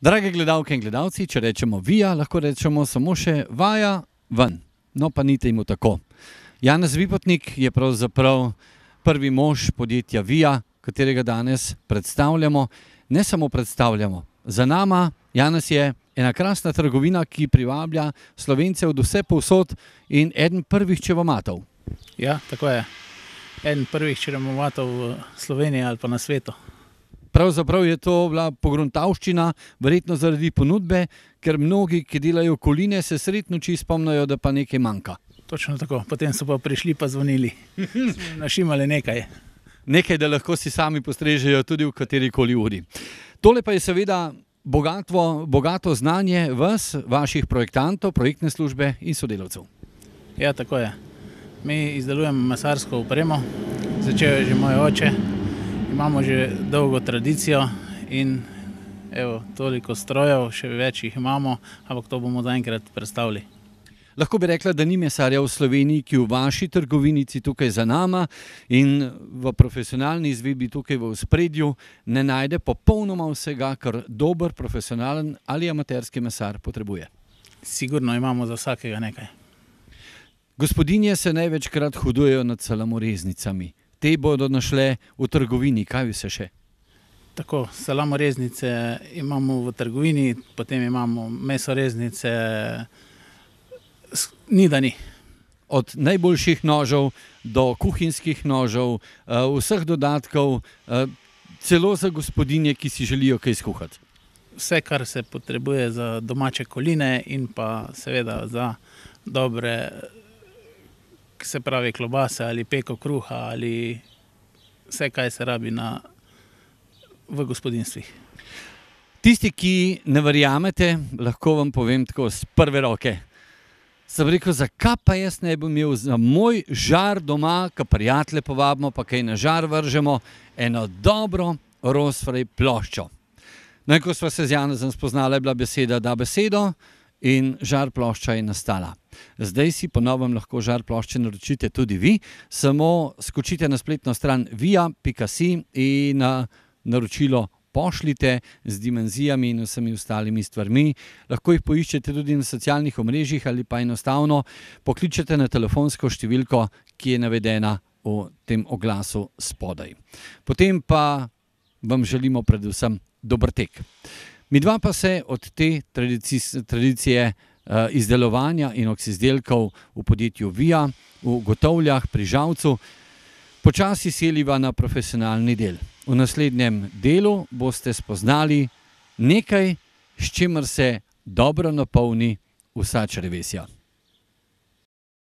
Drage gledalke in gledalci, če rečemo vija, lahko rečemo samo še vaja ven. No, pa nite jim tako. Janez Vipotnik je pravzaprav prvi mož podjetja Vija, katerega danes predstavljamo. Ne samo predstavljamo, za nama Janez je ena krasna trgovina, ki privablja slovence od vse povsod in eden prvih čevomatov. Ja, tako je. En prvih čevomatov v Sloveniji ali pa na svetu. Pravzaprav je to bila pogrontavščina, verjetno zaradi ponudbe, ker mnogi, ki delajo koline, se sredno čisto spomnijo, da pa nekaj manjka. Točno tako, potem so pa prišli in zvonili. Našimali nekaj. Nekaj, da lahko si sami postrežejo, tudi v kateri koli uri. Tole pa je seveda bogatvo, bogato znanje vas, vaših projektantov, projektne službe in sodelavcev. Ja, tako je. Mi izdelujemo masarsko upremo, začel je že moj oče imamo že dolgo tradicijo in evo, toliko strojev, še več jih imamo, ampak to bomo zaenkrat predstavili. Lahko bi rekla, da ni mesarja v Sloveniji, ki v vaši trgovinici tukaj za nama in v profesionalni izvedbi tukaj v spredju ne najde popolnoma vsega, kar dober profesionalen ali amaterski mesar potrebuje. Sigurno imamo za vsakega nekaj. Gospodinje se največkrat hudujejo nad salamoreznicami te bodo našle v trgovini, kaj bi se še. Tako, salamo reznice imamo v trgovini, potem imamo meso reznice, ni da ni. Od najboljših nožev do kuhinjskih nožev, eh, vseh dodatkov, eh, celo za gospodinje, ki si želijo kaj skuhati. Vse, kar se potrebuje za domače koline in pa seveda za dobre se pravi klobase ali peko kruha ali vse, kar se rabi na, v gospodinstvih. Tisti, ki ne verjamete, lahko vam povem tako z prve roke. Sam rekel, zakaj pa jaz ne bi imel za moj žar doma, ki prijatelje povabimo, pa kaj na žar vržemo, eno dobro rozfrej ploščo. No, ko smo se z Janem spoznali, je bila beseda da besedo in žar plošča je nastala. Zdaj si ponovno lahko žar plošče naročite tudi vi, samo skočite na spletno stran via.com in naročilo pošljite z dimenzijami in vsemi ostalimi stvarmi. Lahko jih poiščete tudi na socialnih omrežjih ali pa enostavno pokličete na telefonsko številko, ki je navedena v tem oglasu spodaj. Potem pa vam želimo predvsem dober tek. Mi dva pa se od te tradicije eh, izdelovanja in oksizdelkov v podjetju Vija, v Gotovljah, pri Žavcu, počasi seliva na profesionalni del. V naslednjem delu boste spoznali nekaj, s čimer se dobro napolni vsa črvesja.